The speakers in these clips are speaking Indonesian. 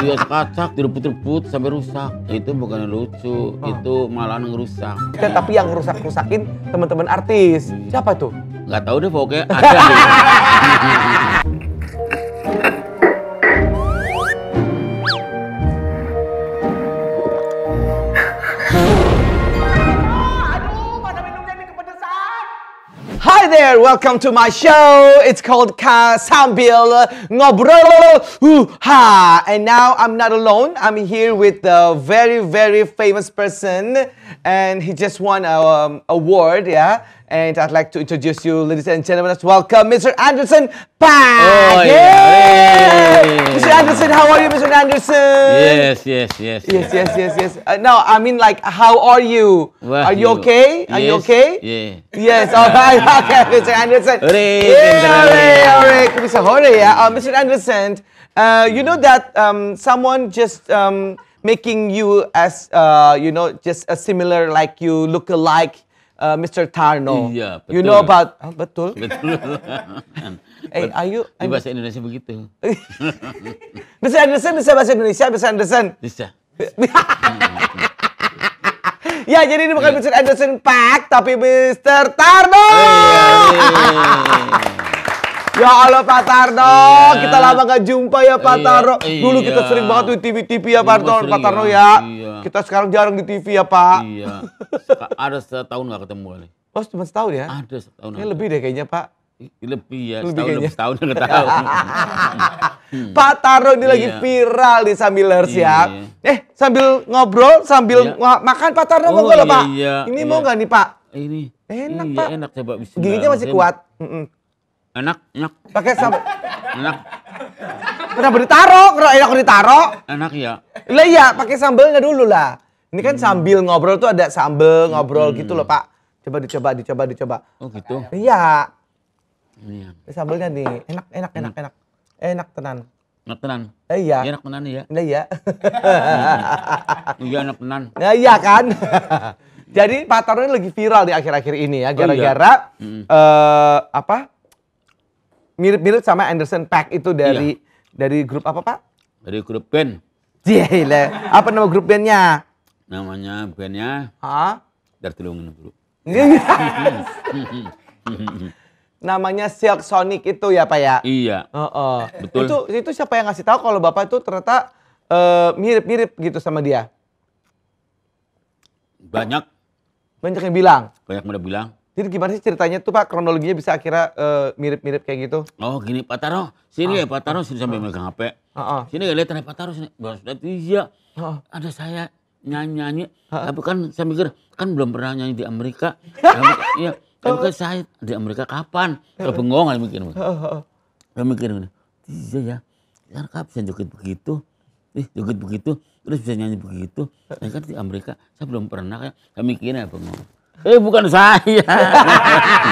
Dia kacak, direbut-rebut sampai rusak. Itu bukan lucu, oh. itu malah ngerusak. Ya, tapi yang rusak rusakin teman-teman artis. Hmm. Siapa tuh? Gak tau deh pokoknya ada. Hi there, welcome to my show. It's called Sambil Ha. And now I'm not alone. I'm here with a very, very famous person, and he just won an um, award. Yeah, and I'd like to introduce you, ladies and gentlemen, welcome Mr. Anderson Pack. Oh, Mr. Anderson, how are you, Mr. Anderson? Yes, yes, yes. Yes, yes, yes, yes. Uh, no, I mean, like, how are you? Well, are you okay? Yes, are you okay? Yeah. Yes, all right. okay, Mr. Anderson. Hooray, yeah, hooray, hooray. Hooray, yeah. Uh, Mr. Anderson, uh, you know that um, someone just... Um, making you as uh, you know just a similar like you look alike uh, Mr. Tarno. Iya, betul. You know about oh, betul. Betul. eh, ayo Ini bahasa Indonesia begitu. Mr. Anderson bisa bahasa Indonesia, Mr. Anderson. Bisa. ya, jadi ini bukan iya. Mr. Anderson Pak, tapi Mr. Tarno. Iya. iya. Ya Allah Pak Tarno, iya. kita lama gak jumpa ya Pak iya, Tarno. Dulu kita iya. sering banget di TV-TV ya Pak Tarno, Pak Tarno ya, ya. Iya. Kita sekarang jarang di TV ya Pak. Iya. Ada setahun gak ketemu kali. Oh cuma setahun ya? Ada setahun. Ini lebih deh kayaknya Pak. Lebih ya, lebih setahun, kayaknya. setahun gak tahu. Hmm. Pak Tarno ini iya. lagi viral di Sambilers ya. iya. ya. Eh sambil ngobrol, sambil iya. makan Pak Tarno oh, mau gak iya, Pak? Iya, ini iya. mau gak nih Pak? Ini. Enak iya, Pak. Enak coba. bisa. Giginya masih kuat. Mm Enak, enak. Pakai sambal. Enak. Kenapa taro Kenapa enak taro Enak ya. Lah iya, pakai nggak dulu lah. Ini kan hmm. sambil ngobrol tuh ada sambel hmm. ngobrol gitu loh, Pak. Coba dicoba, dicoba, dicoba. Oh gitu. Iya. Iya. Sambelnya nih, enak, enak, enak, enak. Enak tenan. Enak tenan. Eh, iya. enak tenan ya. Nah, iya. iya enak tenan. Nah, iya kan. Jadi Pak Tarno ini lagi viral di akhir-akhir ini ya oh, iya. gara-gara oh, apa? mirip-mirip sama Anderson Pack itu dari iya. dari grup apa pak? Dari grup band. Iya. iya. Apa nama grup bandnya? Namanya bandnya. Hah? Dari tulungin dulu. Namanya Silk Sonic itu ya pak ya? Iya. Oh, oh. Betul. Itu itu siapa yang ngasih tahu kalau bapak itu ternyata eh, mirip-mirip uh, gitu sama dia? Banyak. Banyak yang bilang. Banyak yang udah bilang. Jadi gimana sih ceritanya tuh Pak kronologinya bisa akhirnya eh, mirip-mirip uh, kayak gitu? Oh gini Pak Taro, sini ah. ya Pak Taro sini sampai ah. megang HP. Ah, ah. Sini ya, lihat Pak Taro sini, sudah iya. Ah. Ada saya nyanyi-nyanyi, ah. tapi kan saya mikir kan belum pernah nyanyi di Amerika. Iya, tapi kan ah. saya di Amerika kapan? Terbengong aja mikir. Ah, ah, saya mikir iya ya, kan kapan bisa joget begitu? Ih, joget begitu, terus bisa nyanyi begitu. Saya kan di Amerika, saya belum pernah saya mikirnya bengong. Eh bukan saya.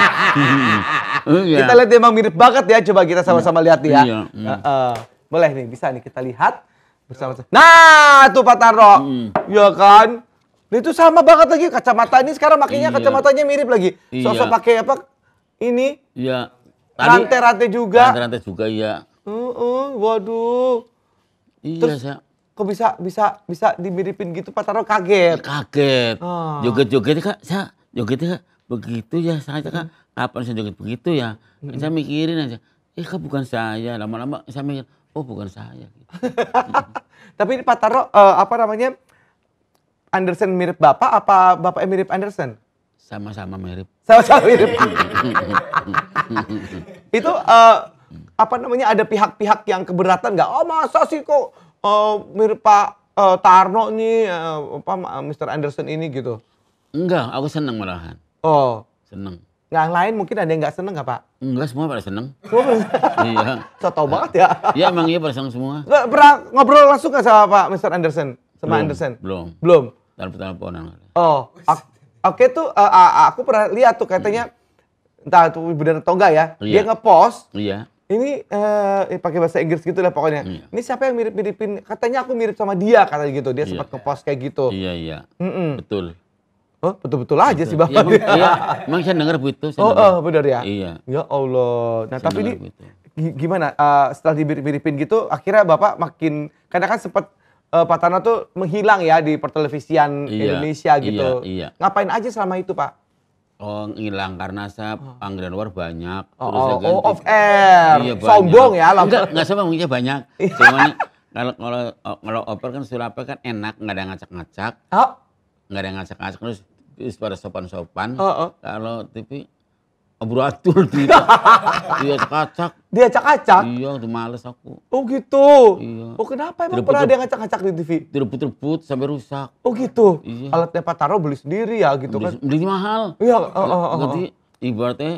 iya. Kita lihat dia emang mirip banget ya. Coba kita sama-sama iya. lihat ya. Iya, iya. Uh, uh, boleh nih, bisa nih kita lihat bersama. sama Nah, tuh Pak Tarno. Mm. Ya kan? Nah, ini tuh sama banget lagi kacamata ini sekarang makanya iya. kacamatanya mirip lagi. Iya. Sosok pakai apa? Ini. Iya. Rantai-rantai juga. Rantai-rantai juga iya. Uh, uh, waduh. Iya, Terus, kok bisa bisa bisa dimiripin gitu Pak Taro kaget. Kaget. Oh. Ah. Joget-jogetnya Kak, saya jogetnya Kak begitu ya saya Kak. Hmm. Kapan saya joget begitu ya? Hmm. Saya mikirin aja. Eh Kak bukan saya. Lama-lama saya mikir, oh bukan saya. Gitu. Tapi ini Pak Taro uh, apa namanya? Anderson mirip Bapak apa Bapak mirip Anderson? Sama-sama mirip. Sama-sama mirip. Itu uh, apa namanya ada pihak-pihak yang keberatan nggak? Oh masa sih kok Eh, mirip Pak uh, Tarno nih, uh, apa Mr. Anderson ini gitu? Enggak, aku seneng malahan. Oh. Seneng. Yang lain mungkin ada yang nggak seneng nggak Pak? Enggak, semua pada seneng. iya. saya tau banget ya. Iya, emang iya pada seneng semua. Nggak, pernah ngobrol langsung nggak sama Pak Mr. Anderson? Sama belum, Anderson? Belum. Belum? pertama teleponan. Oh, oke tuh uh, aku pernah lihat tuh katanya, hmm. entah tuh bener atau enggak ya, iya. dia ngepost. Iya ini uh, eh, ya pakai bahasa Inggris gitu lah pokoknya. Iya. Ini siapa yang mirip-miripin? Katanya aku mirip sama dia kata gitu. Dia iya. sempat ngepost kayak gitu. Iya iya. Mm -mm. Betul. Oh, betul-betul aja betul. sih bapak. Ya, emang, iya, emang saya dengar begitu. Saya oh, oh, benar ya. Iya. Ya Allah. Nah, saya tapi ini begitu. gimana? Uh, setelah dimirip-miripin gitu, akhirnya bapak makin karena kan sempat uh, Pak Tana tuh menghilang ya di pertelevisian iya, Indonesia gitu. Iya, iya. Ngapain aja selama itu, Pak? Oh, ngilang karena saya oh. panggilan luar banyak. Oh, terus oh, oh of air. Iya, sombong ya langsung. Enggak, enggak sama mungkin banyak. Iya. Cuman kalau kalau oh, kalau oper kan sulap kan enak, enggak ada ngacak-ngacak. Oh. Enggak ada ngacak-ngacak terus terus pada sopan-sopan. Oh, oh. Kalau TV aburatul iya, dia dia acak-acak dia acak-acak iya udah males aku oh gitu iya oh kenapa emang pernah ada yang acak-acak di TV direput-reput sampai rusak oh gitu iya. alatnya Pak Taro beli sendiri ya gitu beli, kan beli mahal iya oh, jadi oh, oh, oh. ibaratnya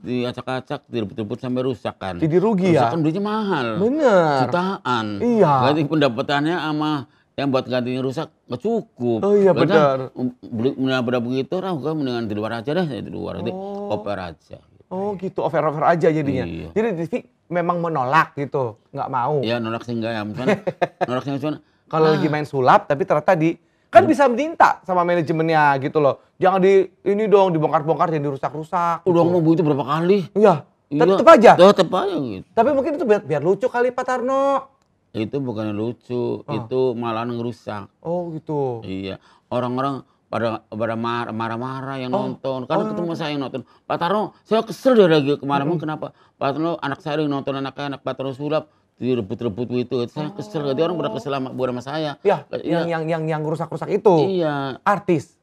diacak-acak, direbut-rebut sampai rusak kan. Jadi rugi rusak ya? Rusak kan belinya mahal. Bener. Jutaan. Iya. Berarti pendapatannya sama yang buat gantinya rusak nggak cukup. Oh iya benar. Um, beli nah, benar begitu, orang kan mendingan di luar aja deh, ya, di luar oh. itu oper aja. Oh gitu, over over aja jadinya. Iya. Jadi TV memang menolak gitu, nggak mau. Iya nolak sih enggak ya, misalnya nolak sih misalnya. Kalau ah. lagi main sulap, tapi ternyata di kan iya. bisa minta sama manajemennya gitu loh. Jangan di ini dong dibongkar-bongkar jadi rusak-rusak. Udah gitu. ngomong itu berapa kali? Iya, iya. Tetep aja. Tetep aja gitu. Tapi mungkin itu biar, biar lucu kali Pak Tarno itu bukan lucu, oh. itu malah ngerusak. Oh gitu. Iya, orang-orang pada pada marah-marah yang oh. nonton. Karena oh, ketemu saya yang nonton. Pak Tarno, saya kesel dari lagi kemarin. Mm -hmm. Kenapa? Pak Tarno, anak saya yang nonton anak-anak Pak Tarno sulap direbut-rebut itu. Saya oh. kesel. Jadi orang udah kesel sama, buat sama saya. Ya, ya, yang yang yang yang rusak-rusak itu. Iya. Artis.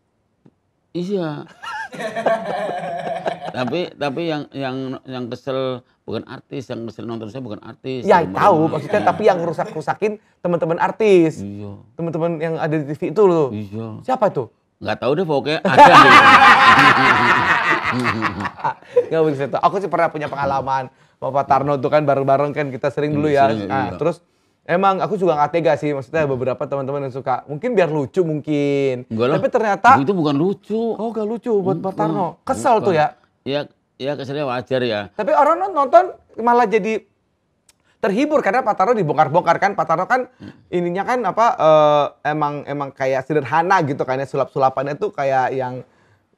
Iya. tapi tapi yang yang yang kesel bukan artis, yang kesel nonton saya bukan artis. Ya tahu maksudnya, ya. tapi yang rusak rusakin teman-teman artis, iya. teman-teman yang ada di TV itu loh. Iya. Siapa tuh? nggak tahu deh pokoknya ada. Ah, gak bisa tahu. Aku sih pernah punya pengalaman. Bapak Tarno tuh kan bareng-bareng kan kita sering dulu iya, ya. Sering, nah, iya. Terus Emang aku juga gak tega sih, maksudnya beberapa teman-teman yang suka. Mungkin biar lucu mungkin. Enggak lah. Tapi ternyata itu bukan lucu. Oh, gak lucu buat Pak Tarno. Kesel tuh ya. Iya, iya kesannya wajar ya. Tapi orang nonton malah jadi terhibur karena Pak Taro dibongkar-bongkar kan Pak Taro kan ininya kan apa uh, emang emang kayak sederhana gitu kayaknya sulap-sulapannya tuh kayak yang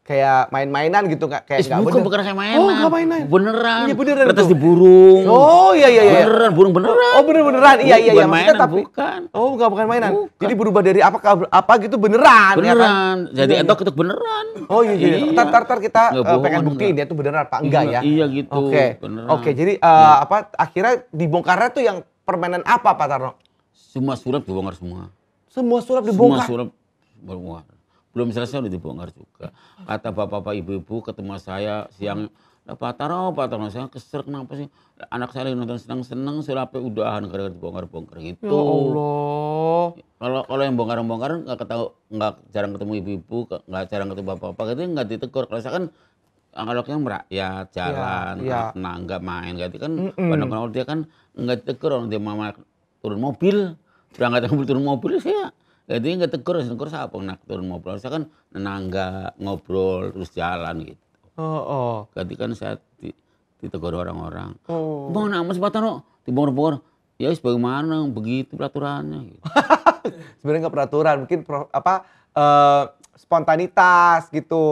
kayak main-mainan gitu nggak kayak nggak bukan bener. bukan kayak oh, mainan oh nggak mainan beneran iya beneran kertas di burung oh iya iya iya beneran burung beneran oh bener beneran iya iya iya maksudnya mainan, tapi bukan oh nggak bukan mainan bukan. jadi berubah dari apa ke apa gitu beneran beneran ya kan? jadi iya, iya. entok itu beneran oh iya iya, iya. tar tar, tar kita eh, pengen buktiin dia tuh beneran apa enggak ya iya gitu oke oke jadi uh, apa akhirnya dibongkarnya tuh yang permainan apa Pak Tarno semua surat dibongkar semua semua surat dibongkar semua surat dibongkar belum selesai udah dibongkar juga. Kata bapak-bapak ibu-ibu ketemu saya siang Pak Taro, oh, Pak Taro, saya keser kenapa sih? Anak saya lagi nonton senang-senang, saya lapai udahan gara-gara dibongkar-bongkar gitu. Ya Allah. Kalau kalau yang bongkar-bongkar nggak ketahu, nggak jarang ketemu ibu-ibu, nggak jarang ketemu bapak-bapak, gitu nggak ditegur. Kalau saya kan analognya merakyat, ya, jalan, ya, ya. nggak main, gitu kan. Mm -mm. dia kan nggak ditegur orang dia mama turun mobil, berangkat mobil turun mobil saya itu nggak tegur tegur siapa turun ngobrol saya kan nenangga ngobrol terus jalan gitu oh oh kan saya ditegur orang-orang oh bang nak mas batano di bogor ya bagaimana begitu peraturannya gitu. sebenarnya nggak peraturan mungkin pro, apa uh, spontanitas gitu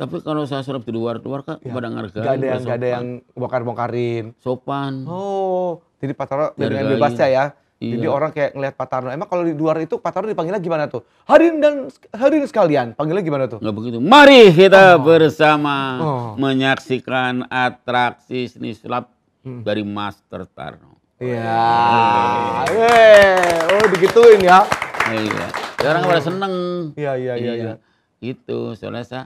tapi kalau saya serap di luar luar kan ya. pada ngargain Gak ada yang gak ada yang bongkar bongkarin sopan oh jadi pacaran dengan bebasnya ya Iya. Jadi orang kayak ngelihat Pak Tarno. Emang kalau di luar itu Pak Tarno dipanggilnya gimana tuh? Hadirin dan hadirin sekalian, panggilnya gimana tuh? Nggak begitu. Mari kita oh. bersama oh. menyaksikan atraksi seni sulap hmm. dari Master Tarno. Iya. Yeah. Hey. Oh, digituin ya. Iya. Ya, orang oh. pada seneng. Iya, iya, iya. iya. iya. Itu, soalnya saya,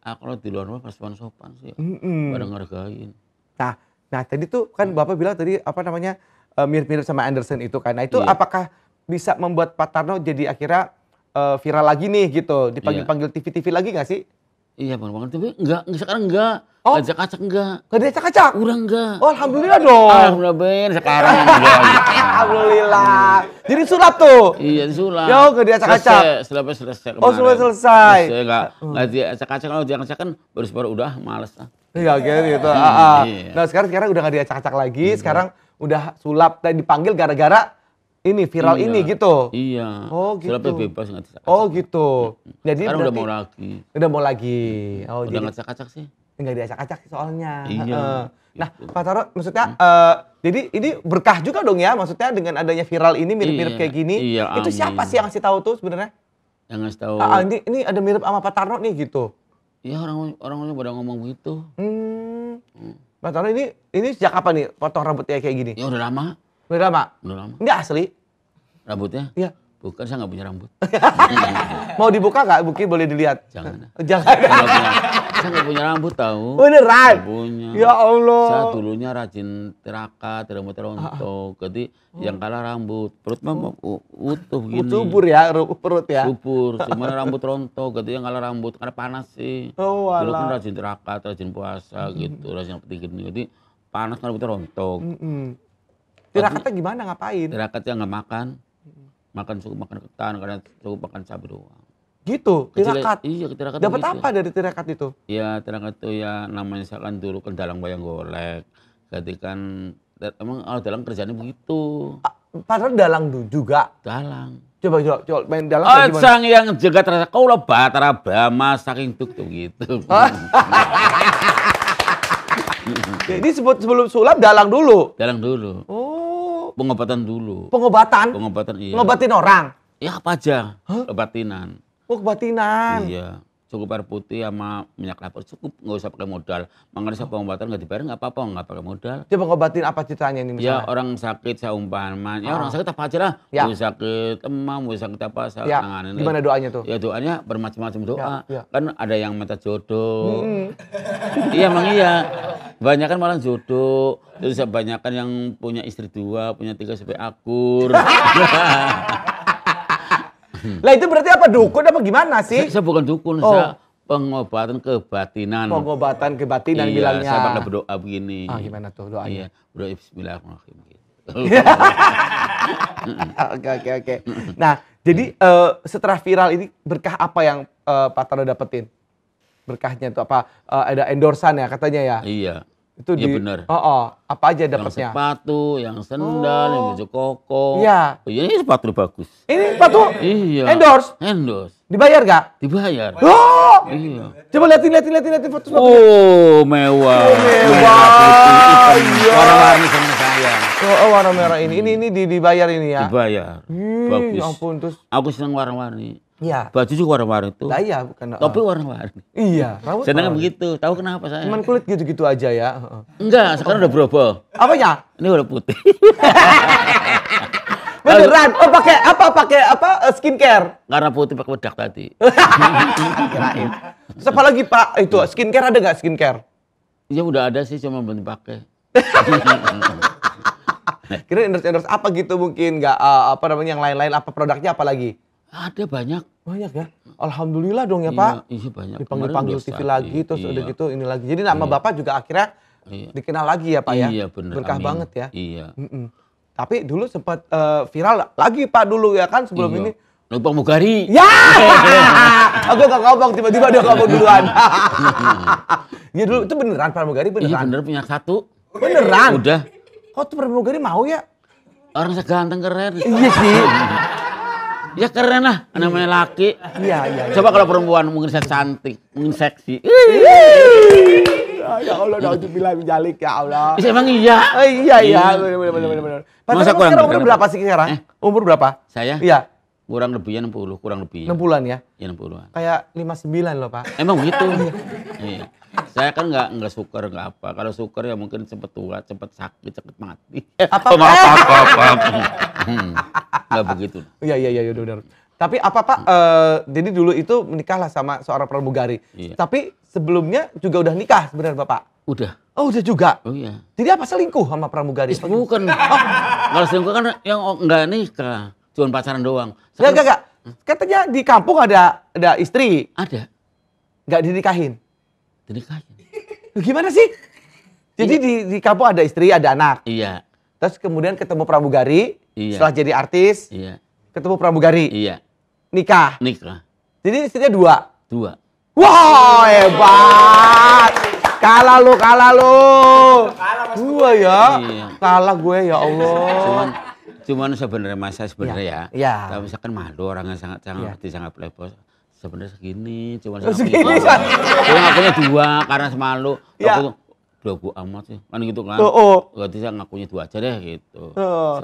aku kalau di luar rumah pas sopan sih. Mm -mm. Pada ngergain. Nah, nah tadi tuh kan Bapak bilang tadi, apa namanya, Eh, mirip-mirip sama Anderson itu karena itu yeah. apakah bisa membuat Pak Tarno jadi akhirnya uh, viral lagi nih gitu dipanggil-panggil iya. TV-TV lagi gak sih? Iya bang bang, tapi enggak, enggak sekarang enggak. Oh. enggak acak enggak. Enggak diacak-acak? Udah enggak. Oh, alhamdulillah dong. Alhamdulillah ben sekarang enggak. Gitu. alhamdulillah. Jadi sulap tuh. Iya, sulap. Ya, enggak diacak-acak. Selesai, selesai oh, kemarin. Oh, sudah selesai. Selesai enggak. Enggak oh. diacak-acak kalau diacak-acak kan baru baru udah males lah. Iya, gitu. Hmm, ah, ah. Iya. Nah, sekarang sekarang udah enggak diacak-acak lagi. Iya. Sekarang udah sulap tadi dipanggil gara-gara ini viral iya, ini gitu. Iya. Oh gitu. Sulapnya bebas nggak acak Oh gitu. Jadi Sekarang berarti, udah mau lagi. Udah mau lagi. Oh, udah nggak acak-acak sih. Nggak diacak-acak soalnya. Iya. nah gitu. Pak Taro maksudnya hmm. uh, jadi ini berkah juga dong ya maksudnya dengan adanya viral ini mirip-mirip iya, kayak gini. Iya, itu amin. siapa sih yang ngasih tahu tuh sebenarnya? Yang ngasih tahu. Ah, ah ini, ini ada mirip sama Pak Tarno nih gitu. Iya orang orang pada ngomong begitu. Hmm. hmm. Mas Tono ini ini sejak kapan nih potong rambutnya kayak gini? Ya udah lama. Udah lama. Udah lama. Ini asli. Rambutnya? Iya. Bukan, saya nggak punya rambut. Mau dibuka nggak? Buki boleh dilihat. Jangan. Jangan. Saya nggak punya, punya rambut tahu. Beneran? Gak punya. Ya Allah. Saya dulunya rajin teraka, rambut terontok Jadi oh. yang kalah rambut. Perut memang utuh gini. Subur ya perut ya? Subur. Cuma rambut rontok. Jadi yang kalah rambut. Karena panas sih. Oh, Dulu kan rajin teraka, rajin puasa gitu. Rajin petinggi gini. Gitu. Jadi panas rambut terontok Mm -mm. Tirakatnya gimana? Ngapain? Tirakatnya nggak makan makan suruh makan ketan karena suruh makan cabai doang gitu ya, tirakat iya tirakat dapat gitu. apa dari tirakat itu ya tirakat itu ya namanya misalkan dulu ke kan dalang bayang golek jadi kan emang oh, dalang kerjanya begitu ah, padahal dalang juga dalang Coba coba, coba main dalang oh, gimana? sang yang jaga terasa kau lo batara bama saking tuk tuh gitu. Jadi sebelum sulap dalang dulu. Dalang dulu. Oh. Pengobatan dulu. Pengobatan? Pengobatan iya. Ngobatin orang? Ya apa aja. Huh? Kebatinan. Oh kebatinan. Iya. Cukup air putih sama minyak lapar cukup nggak usah pakai modal. Makanya saya pengobatan nggak dibayar nggak apa-apa nggak pakai modal. Dia pengobatin apa ceritanya ini ya, misalnya? Ya orang sakit saya umpaman. Ya oh. orang sakit apa aja lah. Ya. Mau sakit emang, mau sakit apa saya ya. Gimana doanya tuh? Ya doanya bermacam-macam doa. Ya. Ya. Kan ada yang minta jodoh. Hmm. iya emang iya. Banyak kan malah jodoh. Terus ya banyak kan yang punya istri dua, punya tiga sampai akur. lah itu berarti apa dukun apa gimana sih? Saya, bukan dukun, oh. saya pengobatan kebatinan. Pengobatan kebatinan iya, bilangnya. Saya pernah berdoa begini. Ah gimana tuh doanya? Iya, berdoa bismillahirrahmanirrahim. Oke oke oke. Nah, jadi uh, setelah viral ini berkah apa yang uh, Pak Tano dapetin? berkahnya itu apa uh, ada endorsan ya katanya ya iya itu iya di, bener. Oh, oh, apa aja dapatnya? Yang sepatu, yang sendal, oh. yang baju koko. Iya. Oh, iya, ini sepatu bagus. Ini sepatu? Iya. Endorse. Endorse. Dibayar gak? Dibayar. Oh. Iya. Coba liatin, liatin, liatin, liatin foto sepatu. Oh, mewah. Oh, mewah. Iya. warna ini sama saya. Oh, oh, warna merah ini. Ini ini dibayar ini ya. Dibayar. Hmm, bagus. ampun, terus. Aku senang warna-warni. Iya. Baju juga warna-warni itu. Lah iya bukan. Topi eh. warna-warni. Iya, rambut. Senang begitu. Tahu kenapa saya? Cuman kulit gitu-gitu aja ya. Enggak, sekarang udah berubah. Apa ya? Ini udah putih. Beneran? Oh pakai apa? Pakai apa? Eh, skincare? Karena putih pakai bedak tadi. Kirain. Terus lagi Pak? Itu skincare ada nggak skincare? Ya udah ada sih, cuma belum pakai. Kira endorse endorse apa gitu mungkin nggak uh, apa namanya yang lain-lain apa produknya apa lagi? Ada banyak. Banyak ya. Alhamdulillah dong ya, iya, Pak. Iya, banyak. Dipanggil-panggil TV lagi iya, terus iya. udah gitu ini lagi. Jadi nama iya. Bapak juga akhirnya iya. dikenal lagi ya, Pak iya, ya. Iya, benar. Berkah Amin. banget ya. Iya. Mm -mm. Tapi dulu sempat uh, eh, viral lagi Pak dulu ya kan sebelum iya. ini Numpang Mugari. Ya! Aku gak ngomong, tiba-tiba dia ngomong iya. duluan. Iya dulu, itu beneran Pak Mugari beneran? Iya bener, punya satu. Beneran? Udah. Kok tuh Pramugari mau ya? Orang seganteng keren. Iya sih. Ya keren lah iya. namanya laki. Iya, iya, iya. Coba kalau perempuan mungkin saya cantik, mungkin seksi. Ya Allah, dah ujung bilang jalik ya Allah. Ya ya iya, emang oh, iya. iya iya, benar benar benar benar. sekarang umur berapa sih sekarang? Eh? Umur berapa? Saya? Iya. Kurang lebih ya 60, kurang lebih. 60-an ya. ya? Ya 60-an. Kayak 59 loh, Pak. Emang gitu. Iya. iya. Saya kan nggak nggak suker nggak apa. Kalau suker ya mungkin cepet tua, cepet sakit, cepet mati. Apa? apa apa, apa, hmm. apa. Nggak begitu. Iya iya iya udah. Iya, Tapi apa Pak? Hmm. Uh, eh, jadi dulu itu menikahlah sama seorang pramugari. Iya. Tapi sebelumnya juga udah nikah sebenarnya Bapak. Udah. Oh udah juga? Oh iya. Jadi apa selingkuh sama pramugari? Is, bukan. Oh. Kalau selingkuh kan yang oh, nggak nikah. Cuma pacaran doang. Enggak, enggak, enggak. Katanya di kampung ada ada istri. Ada. Enggak dinikahin. Dinikahin. Gimana sih? Jadi iya. di, di kampung ada istri, ada anak. Iya. Terus kemudian ketemu pramugari, iya. setelah jadi artis, iya. ketemu pramugari. Iya. Nikah. Nikah. Jadi istrinya dua. Dua. Wow, hebat. Kalah lu, kalah lu. Kalah, Gua ya. Iya. Kalah gue ya Allah. Cuman Cuman sebenarnya masa sebenarnya iya. ya. ya. Kalau misalkan malu orang yang sangat sangat ya. sangat playboy sebenarnya segini cuman oh, segini. Cuma ngakunya dua karena semalu. Ya. Aku dua bu amat sih kan gitu kan oh, oh. berarti saya ngakunya dua aja deh gitu oh.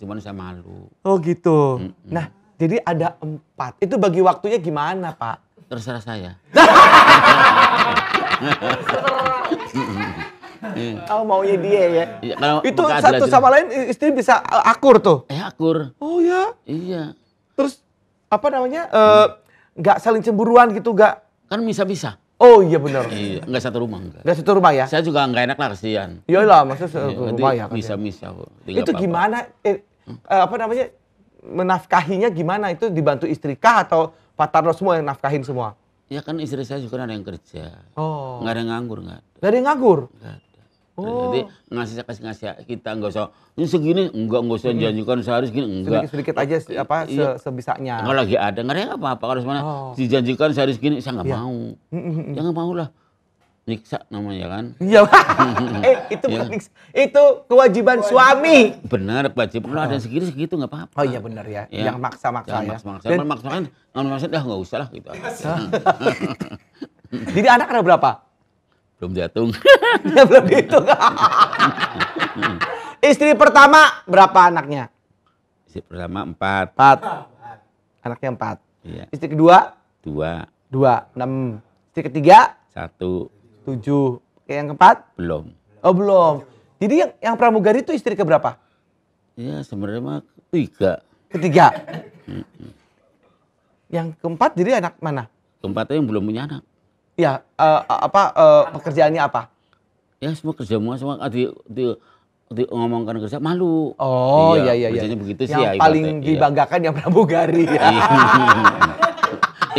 cuman saya malu oh gitu mm -mm. nah jadi ada empat itu bagi waktunya gimana pak terserah saya Hmm. Oh maunya dia ya. Iya, ya kalau itu satu sama lain istri bisa e, akur tuh. Eh akur. Oh ya. Iya. Terus apa namanya? E, nggak e, saling cemburuan gitu gak? Kan bisa-bisa. Oh iya benar. Iya, enggak satu rumah enggak. Enggak satu rumah ya? Saya juga enggak enak lah kasihan. Iya lah maksudnya satu iya, rumah ya. Kan ya? Bisa-bisa itu apa -apa. gimana eh, e, apa namanya? menafkahinya gimana itu dibantu istri kah atau Pak Tarno semua yang nafkahin semua? Ya kan istri saya juga ada yang kerja. Oh. nggak ada yang nganggur nggak Nggak ada yang nganggur? Gitu. Oh. Jadi ngasih kasih ngasih kita nggak usah ini segini nggak nggak usah janjikan sehari segini enggak. Sedikit, sedikit aja iya. apa se iya. sebisanya. Nggak lagi ada nggak ada apa-apa kalau semuanya oh. dijanjikan sehari segini saya nggak iya. mau. Jangan ya mau lah nyiksa namanya kan? Iya. eh itu ya. bukan itu kewajiban oh, suami. Benar, kewajiban Kalau oh. ada segitu segitu nggak apa-apa. Oh iya benar ya. ya. Yang maksa-maksa ya. Maksa-maksa. Dan... Maksa-maksa kan, maksa dah nggak usah lah gitu. Jadi anak ada berapa? Belum dihitung. Dia ya, belum dihitung. Istri pertama berapa anaknya? Istri pertama empat. Empat. Anaknya empat. Iya. Istri kedua? Dua. Dua. Enam. Istri ketiga? Satu. Tujuh. Oke, yang keempat? Belum. Oh belum. Jadi yang, yang pramugari itu istri keberapa? Iya sebenarnya mah tiga. Ketiga. yang keempat jadi anak mana? Keempatnya yang belum punya anak. Ya, uh, apa uh, pekerjaannya apa? Ya semua kerja semua semua ah, di, di, di ngomongkan kerja malu. Oh iya iya iya. Ya. begitu sih yang ya. Yang paling ibaratnya. Iya. dibanggakan ya. yang pramugari iya,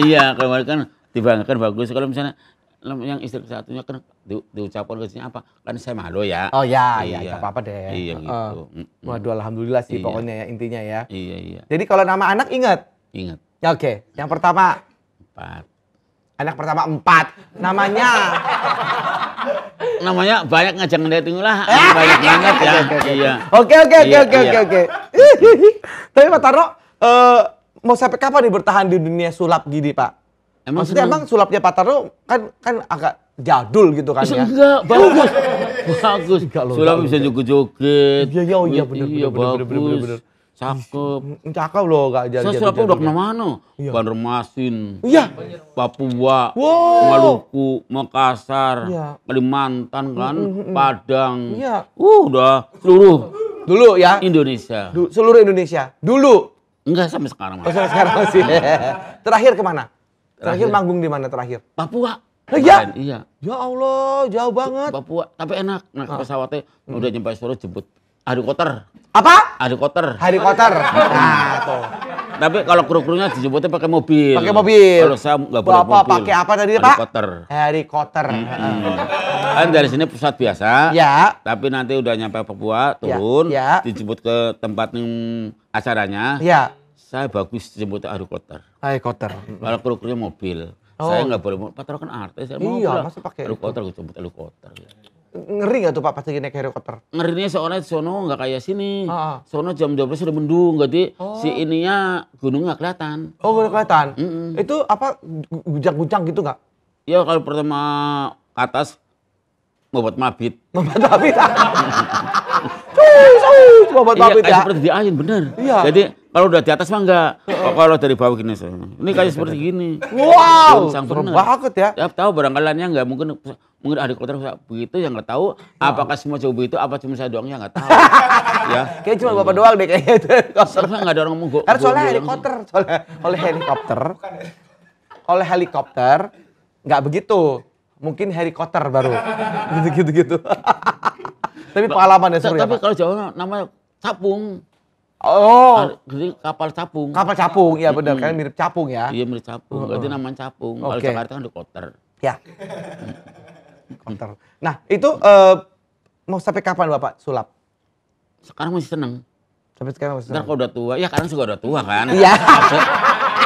iya kemarin kan dibanggakan bagus kalau misalnya yang istri satunya kan di, diucapkan ke apa kan saya malu ya oh ya, ya iya. ya apa apa deh iya gitu uh, waduh alhamdulillah sih iya. pokoknya ya intinya ya iya iya jadi kalau nama anak ingat ingat ya, oke okay. yang pertama empat anak pertama empat namanya namanya banyak ngajak dating lah eh? banyak banget ya iya oke oke oke iya, oke oke iya. oke tapi Pak Taro eh, mau sampai kapan nih bertahan di dunia sulap gini Pak Emang Maksudnya emang sulapnya Pak Taro kan kan agak jadul gitu kan ya? Enggak, iya. bagus. bagus. Sulap bisa joget-joget. Iya, oh iya, iya, bener, bener, bener, bener. Cakep. Mm, mm, cakep loh gak jadi. Saya siapa udah kemana-mana. Iya. Banjarmasin. Iya. Papua. Wow. Maluku, Makassar, iya. Kalimantan kan, mm -hmm. Padang. Iya. Uh, udah seluruh. Dulu ya. Indonesia. Du seluruh Indonesia. Dulu. Enggak sampai sekarang. Oh, sampai sekarang masih. terakhir kemana? Terakhir, terakhir manggung di mana terakhir? Papua. Iya. Iya. Ya Allah, jauh banget. Papua, tapi enak. Naik ah. pesawatnya udah nyampe sore jemput Hari kotor. Apa? Hari kotor. Hari kotor. Nah, Tapi kalau kru-krunya dijemputnya pakai mobil. Pakai mobil. Kalau saya nggak boleh Bapak mobil. pakai apa tadi, Pak? Kotor. Hari kotor. -hmm. kan dari sini pusat biasa. Ya. Tapi nanti udah nyampe Papua, ya, turun, ya. ya. dijemput ke tempat acaranya. Ya. Saya bagus dijemput helikopter. kotor. Kalau kru-krunya mobil. Oh. Saya nggak boleh mobil. Pak kan artis, saya Iya, masih pakai kotor gue jemput kotor. Ngeri gak tuh Pak pas lagi naik helikopter? Ngerinya soalnya sono gak kayak sini. Ah, jam Sono jam 12 udah mendung, jadi oh. si ininya gunung nggak kelihatan. Oh, gak kelihatan. Mm -mm. Itu apa guncang-guncang gitu gak? Ya kalau pertama ke atas membuat mabit. Membuat mabit. Iya, buat ya. seperti di ayun bener. Iya. Jadi kalau udah di atas mah enggak. Kalau dari bawah gini saya. Ini kayak iya, seperti iya. gini. Wow. Sang banget ya. Ya tahu barangkaliannya enggak mungkin mungkin ada kotor begitu yang enggak tahu apakah semua coba begitu apa cuma saya doang yang enggak tahu. ya. Kayak cuma Bapak doang deh kayaknya itu helikopter. Enggak ada orang ngomong Harus Karena soalnya helikopter, soalnya oleh helikopter. Oleh helikopter enggak begitu. Mungkin helikopter baru. Gitu-gitu gitu. gitu, gitu. Tapi pengalaman ya sebenarnya. Tapi kalau Jawa namanya capung. Oh. Jadi kapal capung. Kapal capung, ya benar. Kan mirip capung ya. Iya mirip capung. Berarti nama capung. Kalau Jakarta kan dokter. Ya. Dokter. Mm. Nah itu uh, mau sampai kapan Bapak sulap? Sekarang masih seneng. Sampai sekarang masih seneng? Ntar kau udah tua, ya sekarang juga udah tua kan. Iya.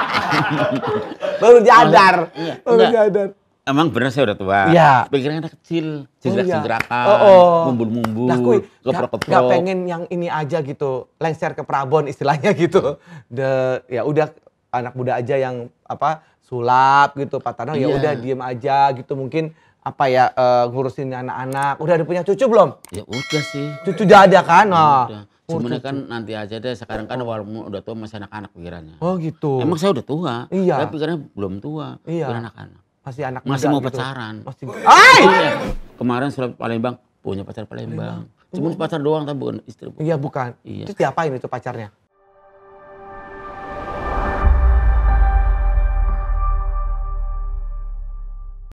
Baru diadar. Iya. Baru diadar. Emang benar saya udah tua. Iya. Pikirannya anak kecil, cerdas jendrakan oh, iya. oh, oh. mumbul-mumbul, nah, kui, keprok-keprok. Gak, gak pengen yang ini aja gitu, lengser ke Prabon istilahnya gitu. The, ya udah anak muda aja yang apa sulap gitu, Pak Tano ya iya. udah diem aja gitu mungkin apa ya uh, ngurusin anak-anak. Udah ada punya cucu belum? Ya udah sih. Cucu udah ada kan? Nah. Udah. Sebenarnya kan nanti aja deh. Sekarang kan walaupun udah tua masih anak-anak pikirannya. Oh gitu. Emang saya udah tua. Iya. Tapi pikirannya belum tua. Iya. anak-anak masih anak masih muda, mau gitu. pacaran. Masih... Ay! Kemarin surat Palembang punya pacar Palembang. Cuma pacar doang tapi bukan istri. Iya bukan. Iya. itu siapa ini itu pacarnya?